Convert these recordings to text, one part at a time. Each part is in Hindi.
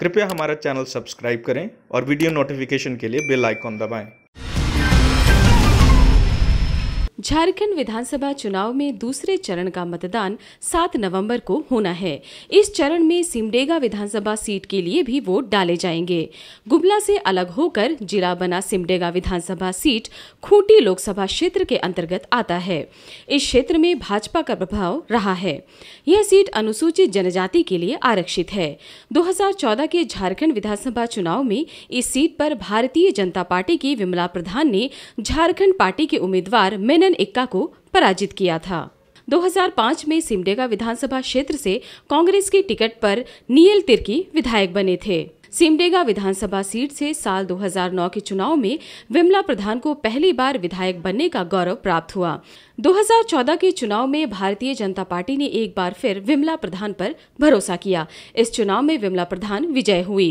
कृपया हमारा चैनल सब्सक्राइब करें और वीडियो नोटिफिकेशन के लिए बेल आइकॉन दबाएं झारखंड विधानसभा चुनाव में दूसरे चरण का मतदान 7 नवंबर को होना है इस चरण में सिमडेगा विधानसभा सीट के लिए भी वोट डाले जाएंगे गुबला से अलग होकर जिला बना सिमडेगा विधानसभा सीट खूंटी लोकसभा क्षेत्र के अंतर्गत आता है इस क्षेत्र में भाजपा का प्रभाव रहा है यह सीट अनुसूचित जनजाति के लिए आरक्षित है दो के झारखंड विधानसभा चुनाव में इस सीट पर भारतीय जनता पार्टी की विमला प्रधान ने झारखंड पार्टी के उम्मीदवार मेनन मिलन इक्का को पराजित किया था 2005 में सिमडेगा विधानसभा क्षेत्र से कांग्रेस की टिकट पर नील तिर्की विधायक बने थे सिमडेगा विधानसभा सीट से साल 2009 के चुनाव में विमला प्रधान को पहली बार विधायक बनने का गौरव प्राप्त हुआ 2014 के चुनाव में भारतीय जनता पार्टी ने एक बार फिर विमला प्रधान पर भरोसा किया इस चुनाव में विमला प्रधान विजय हुई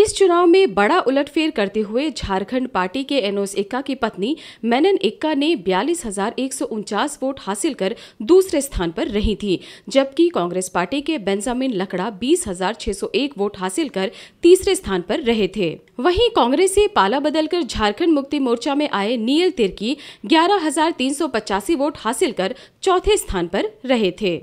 इस चुनाव में बड़ा उलटफेर करते हुए झारखंड पार्टी के एनोस इक्का की पत्नी मैनन इक्का ने बयालीस वोट हासिल कर दूसरे स्थान पर रही थी जबकि कांग्रेस पार्टी के बेंजामिन लकड़ा बीस वोट हासिल कर तीसरे स्थान पर रहे थे वहीं कांग्रेस से पाला बदलकर झारखंड मुक्ति मोर्चा में आए नील तिर्की ग्यारह वोट हासिल कर चौथे स्थान पर रहे थे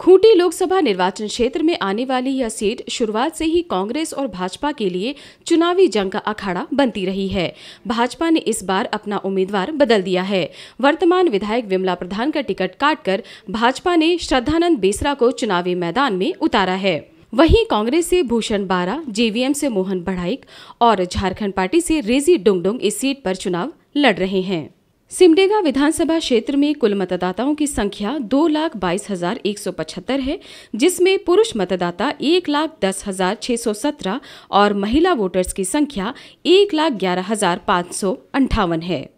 खूंटी लोकसभा निर्वाचन क्षेत्र में आने वाली यह सीट शुरुआत से ही कांग्रेस और भाजपा के लिए चुनावी जंग का अखाड़ा बनती रही है भाजपा ने इस बार अपना उम्मीदवार बदल दिया है वर्तमान विधायक विमला प्रधान का टिकट काटकर भाजपा ने श्रद्धानंद बेसरा को चुनावी मैदान में उतारा है वहीं कांग्रेस से भूषण बारा जेवीएम से मोहन बढ़ाइक और झारखंड पार्टी से रेजी डुंगडुंग इस सीट पर चुनाव लड़ रहे हैं सिमडेगा विधानसभा क्षेत्र में कुल मतदाताओं की संख्या दो लाख बाईस हजार एक सौ पचहत्तर है जिसमें पुरुष मतदाता एक लाख दस हजार छः सौ सत्रह और महिला वोटर्स की संख्या एक लाख ग्यारह हजार पाँच सौ अंठावन है